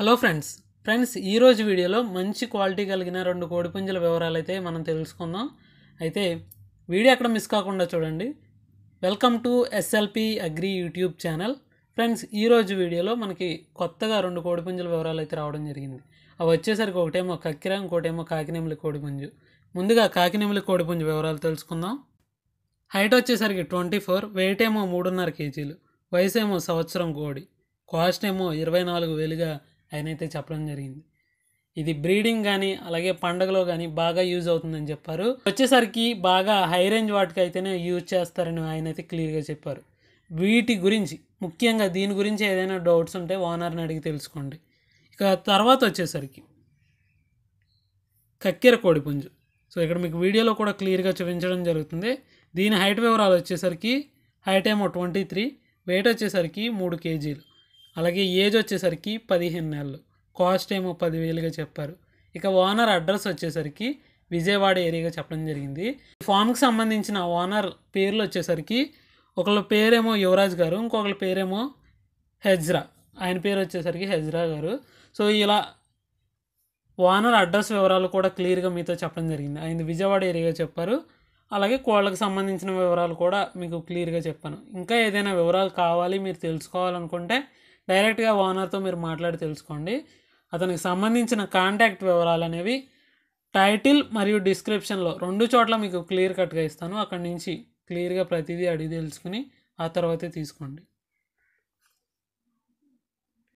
hello friends friends ఈరోజు వీడియోలో మంచి క్వాలిటీ కలిగిన రెండు కోడిపుంజల వివరాలు అయితే మనం తెలుసుకుందాం అయితే వీడియో ఎక్కడ మిస్ కాకుండా చూడండి welcome to SLP agri YouTube channel friends ఈరోజు వీడియోలో మనకి కొత్తగా రెండు కోడిపుంజల వివరాలు అయితే రావడం జరిగింది అవి వచ్చేసరికి ఒకటేమో కక్కిర ఇంకోటేమో కాకినెమిలి కోడిపుంజు ముందుగా కాకినెమిలి కోడిపుంజు వివరాలు తెలుసుకుందాం హైట్ వచ్చేసరికి ట్వంటీ ఫోర్ వెయిట్ ఏమో మూడున్నర కేజీలు వయసు ఏమో సంవత్సరం కోడి కాస్ట్ ఏమో ఇరవై నాలుగు వేలుగా ఆయన అయితే చెప్పడం జరిగింది ఇది బ్రీడింగ్ కానీ అలాగే పండగలో కానీ బాగా యూజ్ అవుతుందని చెప్పారు వచ్చేసరికి బాగా హై రేంజ్ వాటికి అయితేనే యూజ్ చేస్తారని ఆయన అయితే క్లియర్గా చెప్పారు వీటి గురించి ముఖ్యంగా దీని గురించి ఏదైనా డౌట్స్ ఉంటే ఓనర్ని అడిగి తెలుసుకోండి ఇక తర్వాత వచ్చేసరికి కక్కెర కోడిపుంజు సో ఇక్కడ మీకు వీడియోలో కూడా క్లియర్గా చూపించడం జరుగుతుంది దీని హైట్ వివరాలు వచ్చేసరికి హైట్ ఏమో ట్వంటీ త్రీ వెయిట్ వచ్చేసరికి మూడు కేజీలు అలాగే ఏజ్ వచ్చేసరికి పదిహేను నెలలు కాస్ట్ ఏమో పదివేలుగా చెప్పారు ఇక ఓనర్ అడ్రస్ వచ్చేసరికి విజయవాడ ఏరియాగా చెప్పడం జరిగింది ఫామ్కి సంబంధించిన ఓనర్ పేర్లు వచ్చేసరికి ఒకళ్ళ పేరేమో యువరాజ్ గారు ఇంకొకళ్ళ పేరేమో హెజ్రా ఆయన పేరు వచ్చేసరికి హెజ్రా గారు సో ఇలా ఓనర్ అడ్రస్ వివరాలు కూడా క్లియర్గా మీతో చెప్పడం జరిగింది ఆయన విజయవాడ ఏరియాగా చెప్పారు అలాగే కోళ్ళకు సంబంధించిన వివరాలు కూడా మీకు క్లియర్గా చెప్పాను ఇంకా ఏదైనా వివరాలు కావాలి మీరు తెలుసుకోవాలనుకుంటే డైరెక్ట్గా ఓనర్తో మీరు మాట్లాడి తెలుసుకోండి అతనికి సంబంధించిన కాంటాక్ట్ వివరాలు అనేవి టైటిల్ మరియు డిస్క్రిప్షన్లో రెండు చోట్ల మీకు క్లియర్ కట్గా ఇస్తాను అక్కడి నుంచి క్లియర్గా ప్రతిదీ అడిగి తెలుసుకుని ఆ తర్వాతే తీసుకోండి